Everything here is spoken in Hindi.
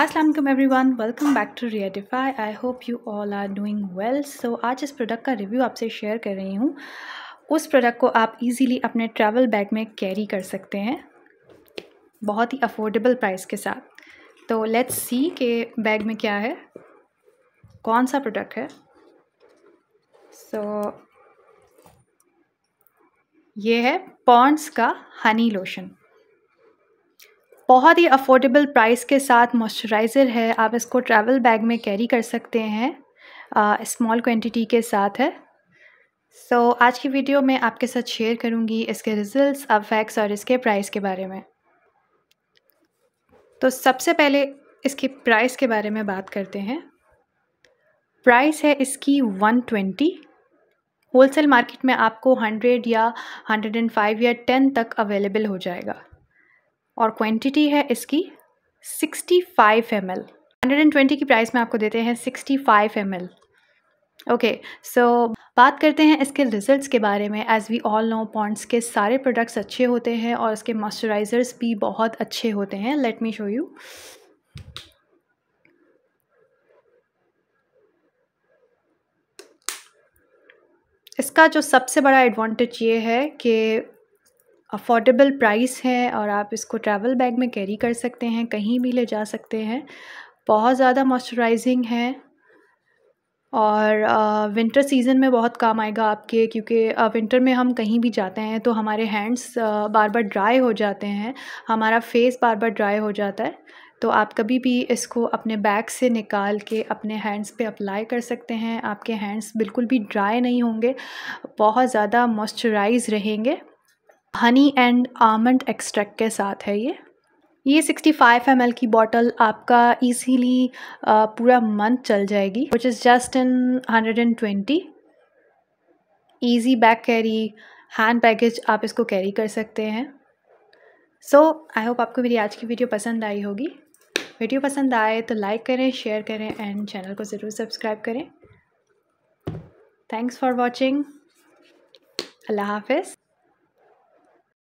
Aslam everyone welcome back to रियटिफाई I hope you all are doing well so आज इस प्रोडक्ट का रिव्यू आपसे शेयर कर रही हूँ उस प्रोडक्ट को आप इजीली अपने ट्रैवल बैग में कैरी कर सकते हैं बहुत ही अफोर्डेबल प्राइस के साथ तो लेट्स सी के बैग में क्या है कौन सा प्रोडक्ट है सो so, ये है पॉन्ड्स का हनी लोशन बहुत ही अफोर्डेबल प्राइस के साथ मॉइस्चराइज़र है आप इसको ट्रैवल बैग में कैरी कर सकते हैं स्मॉल क्वांटिटी के साथ है सो so, आज की वीडियो में आपके साथ शेयर करूंगी इसके रिजल्ट्स अफेक्ट्स और इसके प्राइस के बारे में तो सबसे पहले इसके प्राइस के बारे में बात करते हैं प्राइस है इसकी वन ट्वेंटी होलसेल मार्केट में आपको हंड्रेड या हंड्रेड एंड फाइव या टेन तक अवेलेबल हो जाएगा और क्वांटिटी है इसकी 65 फाइव एम एल की प्राइस में आपको देते हैं 65 five M L okay so बात करते हैं इसके रिजल्ट्स के बारे में as we all know points के सारे प्रोडक्ट्स अच्छे होते हैं और इसके मॉइस्चराइज़र्स भी बहुत अच्छे होते हैं लेट मी शो यू इसका जो सबसे बड़ा एडवांटेज ये है कि अफोर्डेबल प्राइस है और आप इसको ट्रैवल बैग में कैरी कर सकते हैं कहीं भी ले जा सकते हैं बहुत ज़्यादा मॉइस्चराइजिंग है और विंटर सीज़न में बहुत काम आएगा आपके क्योंकि विंटर में हम कहीं भी जाते हैं तो हमारे हैंड्स बार बार ड्राई हो जाते हैं हमारा फेस बार बार ड्राई हो जाता है तो आप कभी भी इसको अपने बैग से निकाल के अपने हैंड्स पे अप्लाई कर सकते हैं आपके हैंड्स बिल्कुल भी ड्राई नहीं होंगे बहुत ज़्यादा मॉइस्चराइज रहेंगे हनी एंड आमंड एक्सट्रैक्ट के साथ है ये ये 65 फाइव एम की बॉटल आपका इजीली पूरा मंथ चल जाएगी which is just in 120 easy bag carry hand baggage आप इसको कैरी कर सकते हैं सो आई होप आपको मेरी आज की वीडियो पसंद आई होगी वीडियो पसंद आए तो लाइक करें शेयर करें एंड चैनल को ज़रूर सब्सक्राइब करें थैंक्स फॉर वॉचिंग अल्लाह हाफिज़